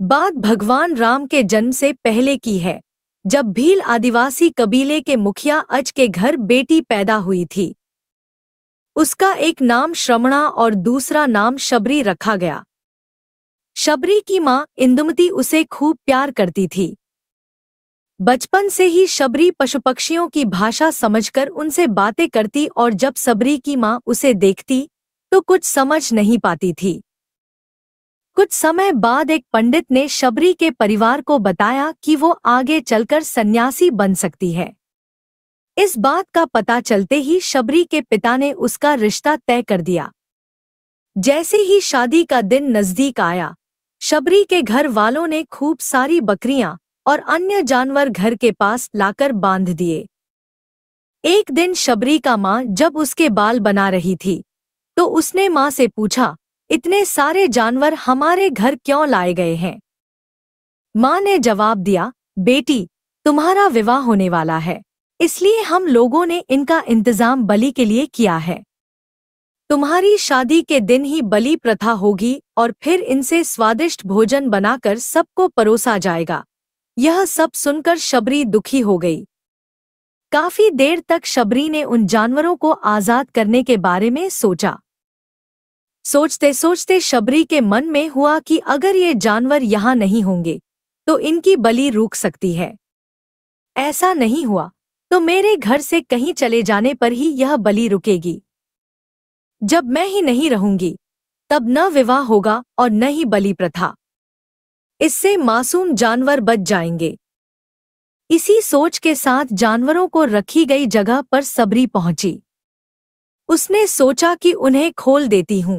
बात भगवान राम के जन्म से पहले की है जब भील आदिवासी कबीले के मुखिया अज के घर बेटी पैदा हुई थी उसका एक नाम श्रमणा और दूसरा नाम शबरी रखा गया शबरी की मां इंदुमती उसे खूब प्यार करती थी बचपन से ही शबरी पशु पक्षियों की भाषा समझकर उनसे बातें करती और जब सबरी की मां उसे देखती तो कुछ समझ नहीं पाती थी कुछ समय बाद एक पंडित ने शबरी के परिवार को बताया कि वो आगे चलकर सन्यासी बन सकती है इस बात का पता चलते ही शबरी के पिता ने उसका रिश्ता तय कर दिया जैसे ही शादी का दिन नजदीक आया शबरी के घर वालों ने खूब सारी बकरियां और अन्य जानवर घर के पास लाकर बांध दिए एक दिन शबरी का मां जब उसके बाल बना रही थी तो उसने मां से पूछा इतने सारे जानवर हमारे घर क्यों लाए गए हैं माँ ने जवाब दिया बेटी तुम्हारा विवाह होने वाला है इसलिए हम लोगों ने इनका इंतजाम बलि के लिए किया है तुम्हारी शादी के दिन ही बलि प्रथा होगी और फिर इनसे स्वादिष्ट भोजन बनाकर सबको परोसा जाएगा यह सब सुनकर शबरी दुखी हो गई काफी देर तक शबरी ने उन जानवरों को आजाद करने के बारे में सोचा सोचते सोचते शबरी के मन में हुआ कि अगर ये जानवर यहाँ नहीं होंगे तो इनकी बलि रुक सकती है ऐसा नहीं हुआ तो मेरे घर से कहीं चले जाने पर ही यह बलि रुकेगी जब मैं ही नहीं रहूंगी तब न विवाह होगा और न ही बलि प्रथा इससे मासूम जानवर बच जाएंगे इसी सोच के साथ जानवरों को रखी गई जगह पर सबरी पहुंची उसने सोचा कि उन्हें खोल देती हूं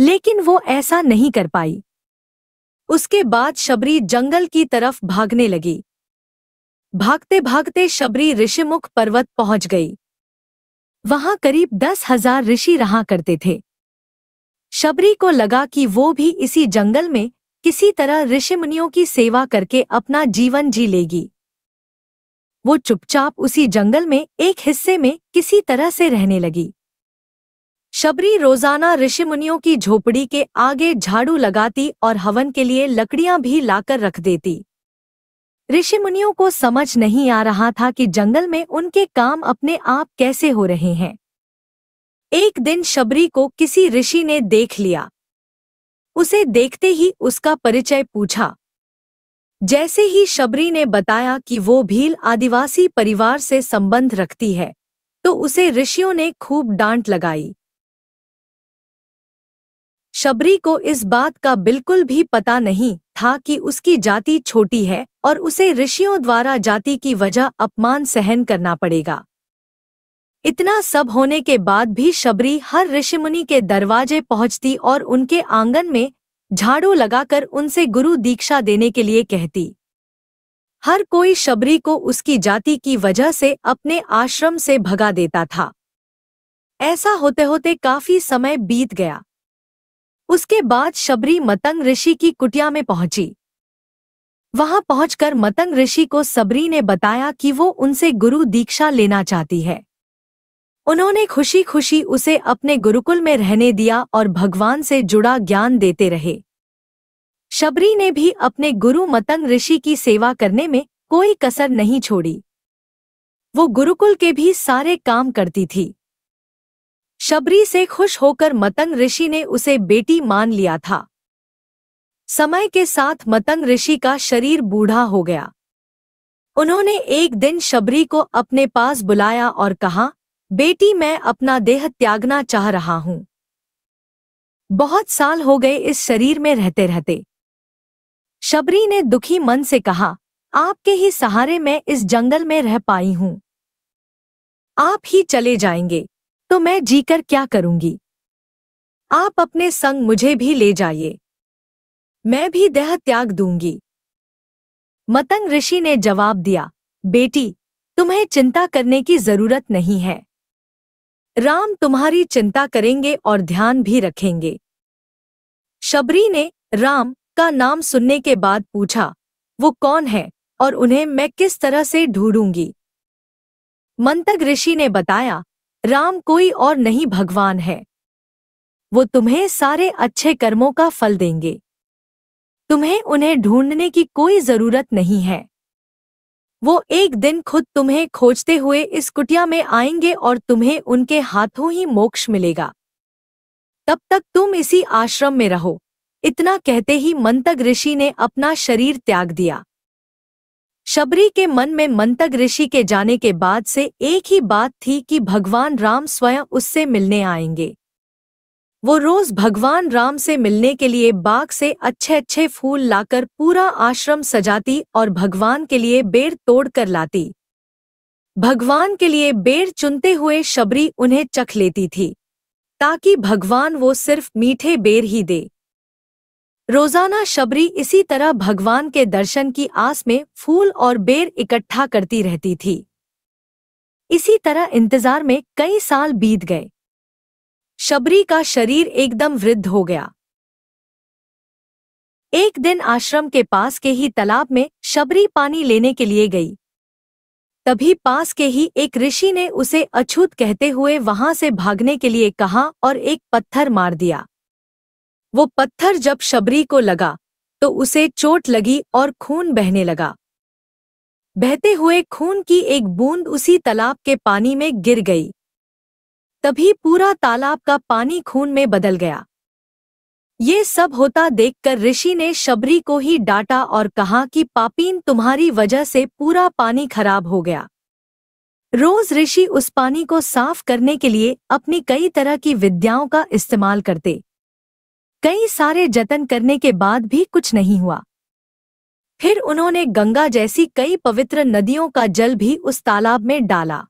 लेकिन वो ऐसा नहीं कर पाई उसके बाद शबरी जंगल की तरफ भागने लगी भागते भागते शबरी ऋषिमुख पर्वत पहुंच गई वहां करीब दस हजार ऋषि रहा करते थे शबरी को लगा कि वो भी इसी जंगल में किसी तरह ऋषि मुनियों की सेवा करके अपना जीवन जी लेगी वो चुपचाप उसी जंगल में एक हिस्से में किसी तरह से रहने लगी शबरी रोजाना ऋषि मुनियों की झोपड़ी के आगे झाड़ू लगाती और हवन के लिए लकड़ियां भी लाकर रख देती ऋषि मुनियों को समझ नहीं आ रहा था कि जंगल में उनके काम अपने आप कैसे हो रहे हैं एक दिन शबरी को किसी ऋषि ने देख लिया उसे देखते ही उसका परिचय पूछा जैसे ही शबरी ने बताया कि वो भील आदिवासी परिवार से संबंध रखती है तो उसे ऋषियों ने खूब डांट लगाई शबरी को इस बात का बिल्कुल भी पता नहीं था कि उसकी जाति छोटी है और उसे ऋषियों द्वारा जाति की वजह अपमान सहन करना पड़ेगा इतना सब होने के बाद भी शबरी हर ऋषि मुनि के दरवाजे पहुंचती और उनके आंगन में झाड़ू लगाकर उनसे गुरु दीक्षा देने के लिए कहती हर कोई शबरी को उसकी जाति की वजह से अपने आश्रम से भगा देता था ऐसा होते होते काफी समय बीत गया उसके बाद शबरी मतंग ऋषि की कुटिया में पहुंची वहां पहुंचकर मतंग ऋषि को सबरी ने बताया कि वो उनसे गुरु दीक्षा लेना चाहती है उन्होंने खुशी खुशी उसे अपने गुरुकुल में रहने दिया और भगवान से जुड़ा ज्ञान देते रहे शबरी ने भी अपने गुरु मतंग ऋषि की सेवा करने में कोई कसर नहीं छोड़ी वो गुरुकुल के भी सारे काम करती थी शबरी से खुश होकर मतंग ऋषि ने उसे बेटी मान लिया था समय के साथ मतंग ऋषि का शरीर बूढ़ा हो गया उन्होंने एक दिन शबरी को अपने पास बुलाया और कहा बेटी मैं अपना देह त्यागना चाह रहा हूं बहुत साल हो गए इस शरीर में रहते रहते शबरी ने दुखी मन से कहा आपके ही सहारे मैं इस जंगल में रह पाई हूं आप ही चले जाएंगे तो मैं जीकर क्या करूंगी आप अपने संग मुझे भी ले जाइए मैं भी देह त्याग दूंगी मतंग ऋषि ने जवाब दिया बेटी तुम्हें चिंता करने की जरूरत नहीं है राम तुम्हारी चिंता करेंगे और ध्यान भी रखेंगे शबरी ने राम का नाम सुनने के बाद पूछा वो कौन है और उन्हें मैं किस तरह से ढूंढूंगी मंतक ऋषि ने बताया राम कोई और नहीं भगवान है वो तुम्हें सारे अच्छे कर्मों का फल देंगे तुम्हें उन्हें ढूंढने की कोई जरूरत नहीं है वो एक दिन खुद तुम्हें खोजते हुए इस कुटिया में आएंगे और तुम्हें उनके हाथों ही मोक्ष मिलेगा तब तक तुम इसी आश्रम में रहो इतना कहते ही मंतक ऋषि ने अपना शरीर त्याग दिया शबरी के मन में मंतक ऋषि के जाने के बाद से एक ही बात थी कि भगवान राम स्वयं उससे मिलने आएंगे वो रोज भगवान राम से मिलने के लिए बाग से अच्छे अच्छे फूल लाकर पूरा आश्रम सजाती और भगवान के लिए बेर तोड़ कर लाती भगवान के लिए बेर चुनते हुए शबरी उन्हें चख लेती थी ताकि भगवान वो सिर्फ मीठे बेर ही दे रोजाना शबरी इसी तरह भगवान के दर्शन की आस में फूल और बेर इकट्ठा करती रहती थी इसी तरह इंतजार में कई साल बीत गए शबरी का शरीर एकदम वृद्ध हो गया एक दिन आश्रम के पास के ही तालाब में शबरी पानी लेने के लिए गई तभी पास के ही एक ऋषि ने उसे अछूत कहते हुए वहां से भागने के लिए कहा और एक पत्थर मार दिया वो पत्थर जब शबरी को लगा तो उसे चोट लगी और खून बहने लगा बहते हुए खून की एक बूंद उसी तालाब के पानी में गिर गई तभी पूरा तालाब का पानी खून में बदल गया ये सब होता देखकर ऋषि ने शबरी को ही डांटा और कहा कि पापीन तुम्हारी वजह से पूरा पानी खराब हो गया रोज ऋषि उस पानी को साफ करने के लिए अपनी कई तरह की विद्याओं का इस्तेमाल करते कई सारे जतन करने के बाद भी कुछ नहीं हुआ फिर उन्होंने गंगा जैसी कई पवित्र नदियों का जल भी उस तालाब में डाला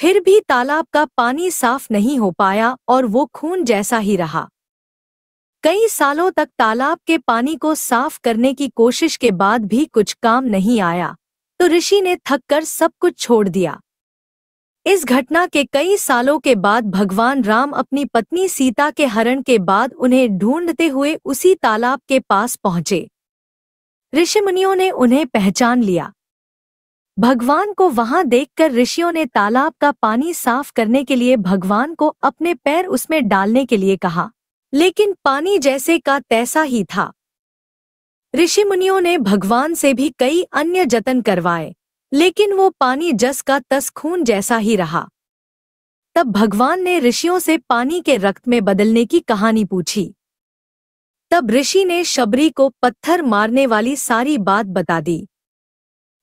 फिर भी तालाब का पानी साफ नहीं हो पाया और वो खून जैसा ही रहा कई सालों तक तालाब के पानी को साफ करने की कोशिश के बाद भी कुछ काम नहीं आया तो ऋषि ने थककर सब कुछ छोड़ दिया इस घटना के कई सालों के बाद भगवान राम अपनी पत्नी सीता के हरण के बाद उन्हें ढूंढते हुए उसी तालाब के पास पहुंचे ऋषि मुनियों ने उन्हें पहचान लिया भगवान को वहां देखकर ऋषियों ने तालाब का पानी साफ करने के लिए भगवान को अपने पैर उसमें डालने के लिए कहा लेकिन पानी जैसे का तैसा ही था ऋषि मुनियों ने भगवान से भी कई अन्य जतन करवाए लेकिन वो पानी जस का तस खून जैसा ही रहा तब भगवान ने ऋषियों से पानी के रक्त में बदलने की कहानी पूछी तब ऋषि ने शबरी को पत्थर मारने वाली सारी बात बता दी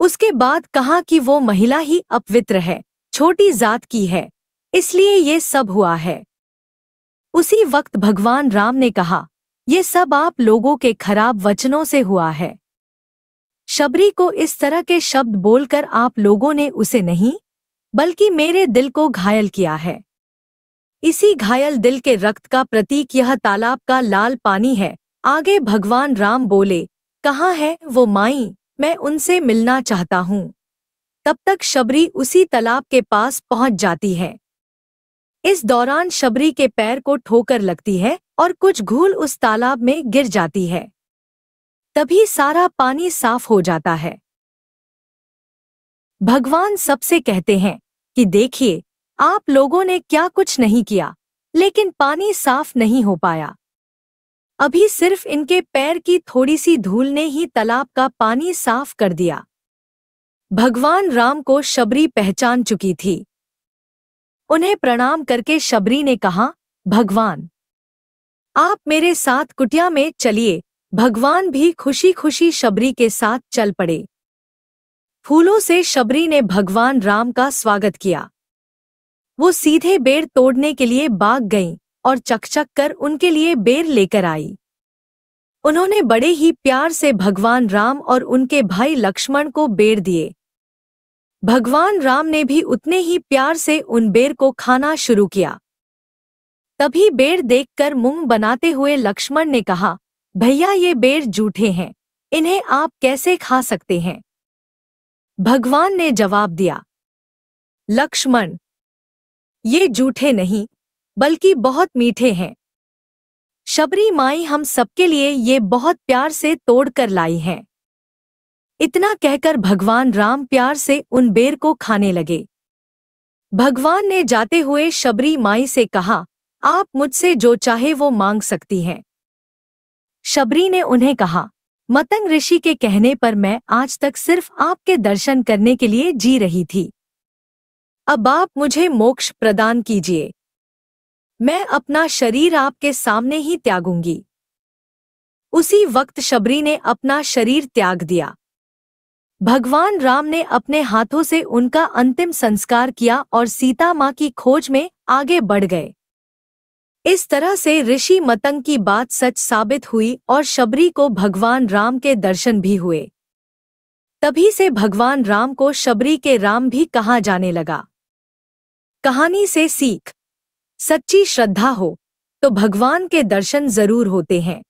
उसके बाद कहा कि वो महिला ही अपवित्र है छोटी जात की है इसलिए ये सब हुआ है उसी वक्त भगवान राम ने कहा ये सब आप लोगों के खराब वचनों से हुआ है शबरी को इस तरह के शब्द बोलकर आप लोगों ने उसे नहीं बल्कि मेरे दिल को घायल किया है इसी घायल दिल के रक्त का प्रतीक यह तालाब का लाल पानी है आगे भगवान राम बोले कहाँ है वो माई मैं उनसे मिलना चाहता हूँ तब तक शबरी उसी तालाब के पास पहुंच जाती है इस दौरान शबरी के पैर को ठोकर लगती है और कुछ घूल उस तालाब में गिर जाती है तभी सारा पानी साफ हो जाता है भगवान सबसे कहते हैं कि देखिए आप लोगों ने क्या कुछ नहीं किया लेकिन पानी साफ नहीं हो पाया अभी सिर्फ इनके पैर की थोड़ी सी धूल ने ही तालाब का पानी साफ कर दिया भगवान राम को शबरी पहचान चुकी थी उन्हें प्रणाम करके शबरी ने कहा भगवान आप मेरे साथ कुटिया में चलिए भगवान भी खुशी खुशी शबरी के साथ चल पड़े फूलों से शबरी ने भगवान राम का स्वागत किया वो सीधे बेर तोड़ने के लिए बाग गईं और चकचक कर उनके लिए बेर लेकर आई उन्होंने बड़े ही प्यार से भगवान राम और उनके भाई लक्ष्मण को बेर दिए भगवान राम ने भी उतने ही प्यार से उन बेर को खाना शुरू किया तभी बेर देखकर मुंह बनाते हुए लक्ष्मण ने कहा भैया ये बेर जूठे हैं इन्हें आप कैसे खा सकते हैं भगवान ने जवाब दिया लक्ष्मण ये जूठे नहीं बल्कि बहुत मीठे हैं शबरी माई हम सबके लिए ये बहुत प्यार से तोड़ कर लाई हैं इतना कहकर भगवान राम प्यार से उन बेर को खाने लगे भगवान ने जाते हुए शबरी माई से कहा आप मुझसे जो चाहे वो मांग सकती हैं शबरी ने उन्हें कहा मतंग ऋषि के कहने पर मैं आज तक सिर्फ आपके दर्शन करने के लिए जी रही थी अब आप मुझे मोक्ष प्रदान कीजिए मैं अपना शरीर आपके सामने ही त्यागूंगी उसी वक्त शबरी ने अपना शरीर त्याग दिया भगवान राम ने अपने हाथों से उनका अंतिम संस्कार किया और सीता मां की खोज में आगे बढ़ गए इस तरह से ऋषि मतंग की बात सच साबित हुई और शबरी को भगवान राम के दर्शन भी हुए तभी से भगवान राम को शबरी के राम भी कहा जाने लगा कहानी से सीख सच्ची श्रद्धा हो तो भगवान के दर्शन जरूर होते हैं